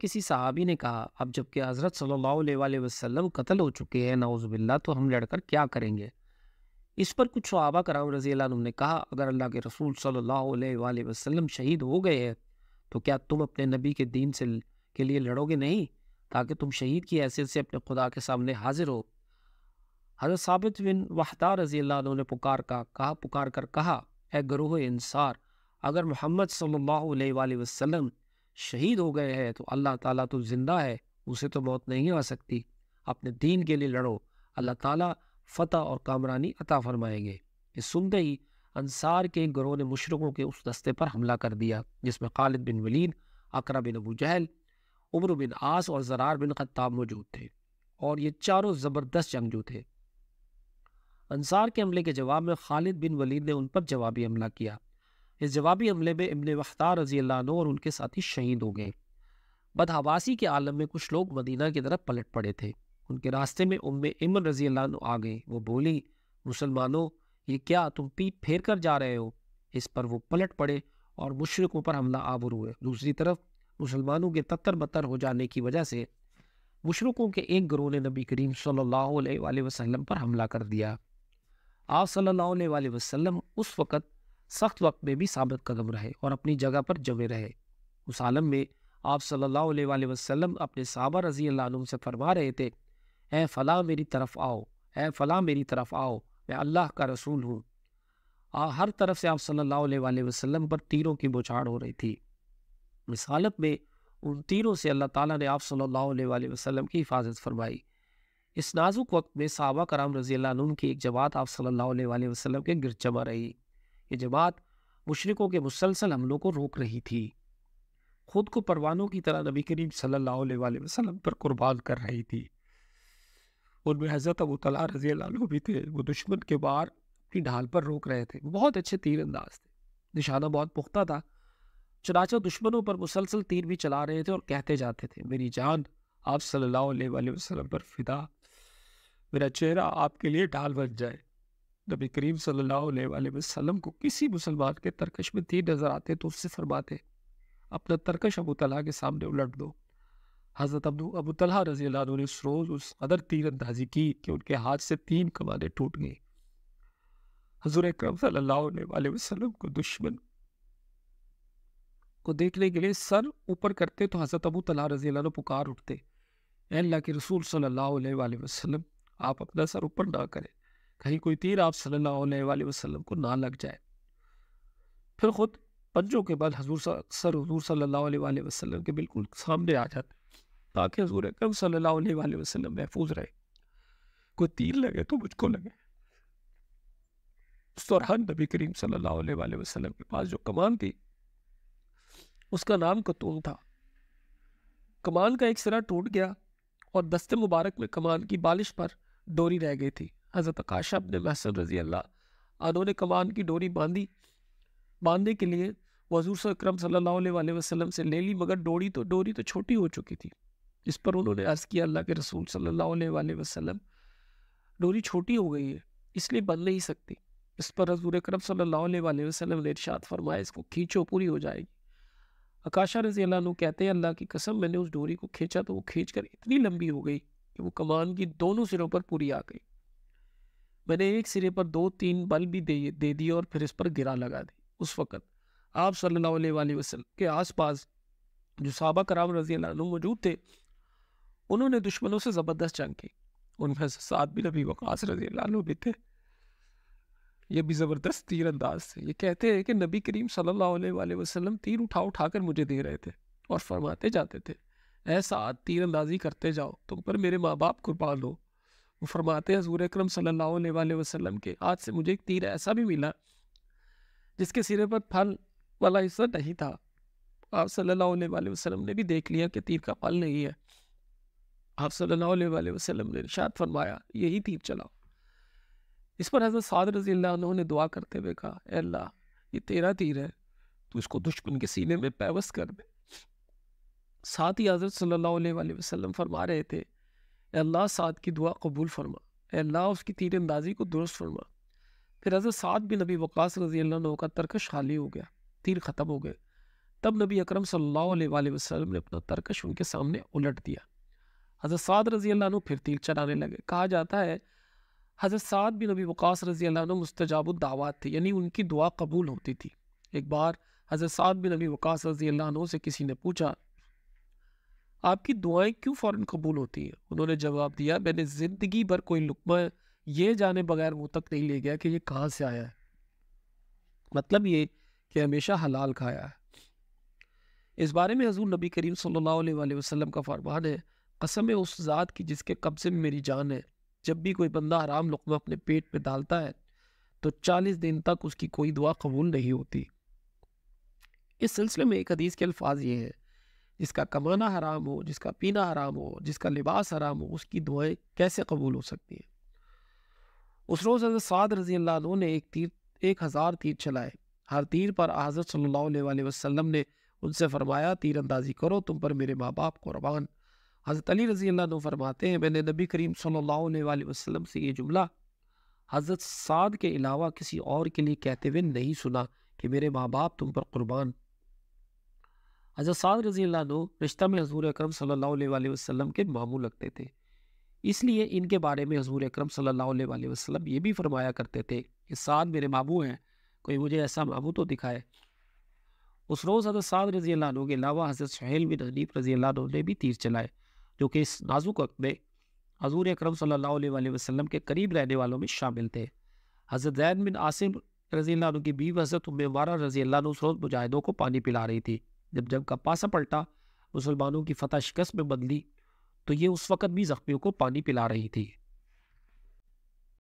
किसी साहबी ने कहा अब जबकि हज़रत सल्ला वसलम कत्ल हो चुके हैं नवजुबिल्ला तो हम लड़कर क्या करेंगे इस पर कुछ सहाबा कराम रजी ने कहा अगर अल्लाह के रसूल सल्ला वसलम शहीद हो गए हैं तो क्या तुम अपने नबी के दीन से के लिए लड़ोगे नहीं ताकि तुम शहीद की हैसियत से अपने खुदा के सामने हाजिर हो हजरत साबित बिन वाहता रजी ने पुकार का कहा पुकार कर कहा ए गरोह इंसार अगर मोहम्मद सल्ला वसलम शहीद हो गए हैं तो अल्लाह ताला तो ज़िंदा है उसे तो मौत नहीं आ सकती अपने दीन के लिए लड़ो अल्लाह ताला फ़तह और कामरानी अता फरमाएंगे ये सुनते ही अंसार के ग्रोह ने मुशरकों के उस दस्ते पर हमला कर दिया जिसमें खालिद बिन वलीद अकरा बिन अबू जहल उम्र बिन आस और जरार बिन खत्ताब मौजूद थे और ये चारों ज़बरदस्त जंगजू थे अंसार के हमले के जवाब में खालिद बिन वलीद ने उन पर जवाबी हमला किया इस जवाबी हमले में इमन वख्तार रजी अल्लाह और उनके साथी शहीद हो गए बदहवासी के आलम में कुछ लोग मदीना की तरफ पलट पड़े थे उनके रास्ते में उम इमन रजी अल्लाह आ गए वो बोली मुसलमानों ये क्या तुम पी फेर कर जा रहे हो इस पर वो पलट पड़े और मुशरकों पर हमला आवर हुए दूसरी तरफ मुसलमानों के तत्तर बत्तर हो जाने की वजह से मुशरकों के एक ग्रोह ने नबी करीम सल्ला वसम पर हमला कर दिया आप सल्ला अलैहि उस वक़्त सख्त वक्त में भी साबित कदम रहे और अपनी जगह पर जमे रहे उस आलम में आप सल्लल्लाहु अलैहि वसल्लम अपने साबर रजी अल्लाह से फरमा रहे थे ए फलाह मेरी तरफ आओ ए फलाह मेरी तरफ आओ मैं अल्लाह का रसूल हूँ हर तरफ से आप सल्लल्लाहु अलैहि वसल्लम पर तीरों की बुछाड़ हो रही थी इस हालत में उन तीरों से अल्लाह ताला ने आप सल्लल्लाहु अलैहि वसल्लम की हिफाजत फरमाई इस नाजुक वक्त में साहबा कराम रजी अल्लाह की एक जमात आप सल्लल्लाहु अलैहि वसल्लम के गिर जमा रही ये जमात मुशरक़ों के मुसलसल हमलों को रोक रही थी खुद को परवानों की तरह नबी करीम सल्ला वसलम पर कुर्बान कर रही थी उनमें हज़रत अबू तला रजी भी थे वो दुश्मन के बार अपनी ढाल पर रोक रहे थे बहुत अच्छे तीर अंदाज थे निशाना बहुत पुख्ता था चनाचा दुश्मनों पर मुसलसल तीर भी चला रहे थे और कहते जाते थे मेरी जान आप सल्ला वसलम पर फिदा मेरा चेहरा आपके लिए ढाल बन जाए नबी करीम सल्लल्लाहु अलैहि वसल्लम को किसी मुसलमान के तरकश में तीन नज़र आते तो उससे फरमाते अपना तरकश अबू तलहा के सामने उलट दो हज़रत अबू अबू तलहा रजी ने उस रोज़ उस अदर तीर अंदाजी की कि उनके हाथ से तीन कमाने टूट गई हजूर अक्रम वसल्लम को दुश्मन को देखने के लिए सर ऊपर करते तो हज़रत अबू तला रजी पुकार उठते अल्लाह के रसूल सल्लल्लाहु अलैहि वसल्लम आप अपना सर ऊपर ना करें कहीं कोई तीर आप सल्लल्लाहु अलैहि वसल्लम को ना लग जाए फिर ख़ुद पंजों के बाद हजूर सर हजूर सल्लल्लाहु अलैहि वसल्लम के बिल्कुल सामने आ जाते ताकि हजूर अकरम सल्लल्लाहु अलैहि वसल्लम महफूज रहे कोई तीर लगे तो मुझको लगे उस नबी करीम सल्लल्लाहु अलैहि वसल्लम के पास जो कमान थी उसका नाम कतूल था कमान का एक सिरा टूट गया और दस्ते मुबारक में कमान की बालिश पर डोरी रह गई थी हज़रत काशा अपने महसन रजी अल्लाह उन्होंने कमान की डोरी बांधी बांधने के लिए वजूर सक्रम अक्रम सल्ला वसलम से ले ली मगर डोरी तो डोरी तो छोटी हो चुकी थी इस पर उन्होंने अर्ज़ किया अल्लाह के रसूल सल्ला वसलम डोरी छोटी हो गई है इसलिए बन नहीं सकती इस पर हजूर अक्रम सल्ला वसलम ने इर्शाद फरमाया इसको खींचो पूरी हो जाएगी अकाशा रजी अल्लाह कहते हैं अल्लाह की कसम मैंने उस डोरी को खींचा तो वो खींच कर इतनी लंबी हो गई कि वो कमान की दोनों सिरों पर पूरी आ गई मैंने एक सिरे पर दो तीन बल भी दे दे दिए और फिर इस पर गिरा लगा दी उस वक़्त आप सल्लल्लाहु अलैहि वसल्लम के आसपास जो सहाबा कराम रजी मौजूद थे उन्होंने दुश्मनों से ज़बरदस्त जंग की उनमें साथ भी नबी वकास रजी भी थे ये भी ज़बरदस्त तीर अंदाज थे ये कहते हैं कि नबी करीम सल्लल्लाहु अलैहि वसल्लम तीर उठा उठा कर मुझे दे रहे थे और फरमाते जाते थे ऐसा तीर अंदाजी करते जाओ तुम पर मेरे माँ बाप कुर्बान हो वो फरमाते हैं हजूर अक्रम सल्ला वसलम के आज से मुझे एक तीर ऐसा भी मिला जिसके सिरे पर फल वाला हिस्सा नहीं था आप सल्ला वसलम ने भी देख लिया कि तीर का फल नहीं है आप सल्ला वसलम ने शायद फरमाया यही तीर चलाओ इस पर हजरत साद रजी ने दुआ करते हुए कहा अल्लाह ये तेरा तीर है तो इसको दुश्मन के सीने में पैवस कर दे साथ ही हजरत सल्ला वसलम फरमा रहे थे अल्लाह साद की दुआ कबूल फरमा अल्लाह उसकी तीर अंदाजी को दुरुस्त फरमा फिर हजरत साद भी नबी वक़ास रजी अल्लाह का तरकश खाली हो गया तीर ख़त्म हो गए तब नबी अक्रम सल्लल्लाहु ने अपना तर्कश उनके सामने उलट दिया हजरत साद रजी अल्लाह फिर तीर चलाने लगे कहा जाता है हजरत साद भी नबी वक़ास रजी अल्लाह मुस्तजाब दावत थे यानी उनकी दुआ कबूल होती थी एक बार हजरत साद भी नबी वक़ास रजी अल्लाह से किसी ने पूछा आपकी दुआएं क्यों फ़ौर कबूल होती हैं उन्होंने जवाब दिया मैंने ज़िंदगी भर कोई लुकमा ये जाने बगैर मुँह तक नहीं ले गया कि ये कहाँ से आया है मतलब ये कि हमेशा हलाल खाया है इस बारे में हजूर नबी करीम सल्ला वसलम का फरमान है कसम है उस ज़ात की जिसके कब्ज़े में मेरी जान है जब भी कोई बंदा आराम लुकमा अपने पेट में डालता है तो चालीस दिन तक उसकी कोई दुआ कबूल नहीं होती इस सिलसिले में एक हदीस के अल्फाज ये हैं जिसका कमाना हराम हो जिसका पीना हराम हो जिसका लिबास हराम हो उसकी दुआएं कैसे कबूल हो सकती हैं उस रोज़ हजरत साद रजी अल्लाह ने एक तीर एक हज़ार तीर चलाए हर तीर पर हज़रत सल्लल्लाहु अलैहि वसल्लम ने उनसे फरमाया तीर अंदाजी करो तुम पर मेरे माँ बाप क़ुरबान हज़रत अली रजी अल्लाह फरमाते हैं मैंने नबी करीम सल्लल्लाहु अलैहि वसल्लम से ये जुमला हज़रत साद के अलावा किसी और के लिए कहते हुए नहीं सुना कि मेरे माँ बाप तुम पर कुर्बान हजरत साद रजी रिश्ता में हजूर अक्रम सल्ला वसम के मामू लगते थे इसलिए इनके बारे में हजूर अक्रम सल्ला वसम ये भी फरमाया करते थे कि साद मेरे मामू हैं कोई मुझे ऐसा मामू तो दिखाए उस रोज़ हजरत साद रजी के अलावा हजरत शहल बिन हनीफ रजी ने भी तीर चलाए जो कि इस नाजुक वक्त में हजूर अक्रम सल्ला वसलम के करीब रहने वालों में शामिल थे हजरत जैन बिन आसिम रजी की बीव हजरत उम्मारा रजी उस रोज़ मुजाहिदों को पानी पिला रही थी जब जंग का पासा पलटा मुसलमानों की फतह शिकस्त में बदली तो ये उस वक़्त भी ज़ख्मियों को पानी पिला रही थी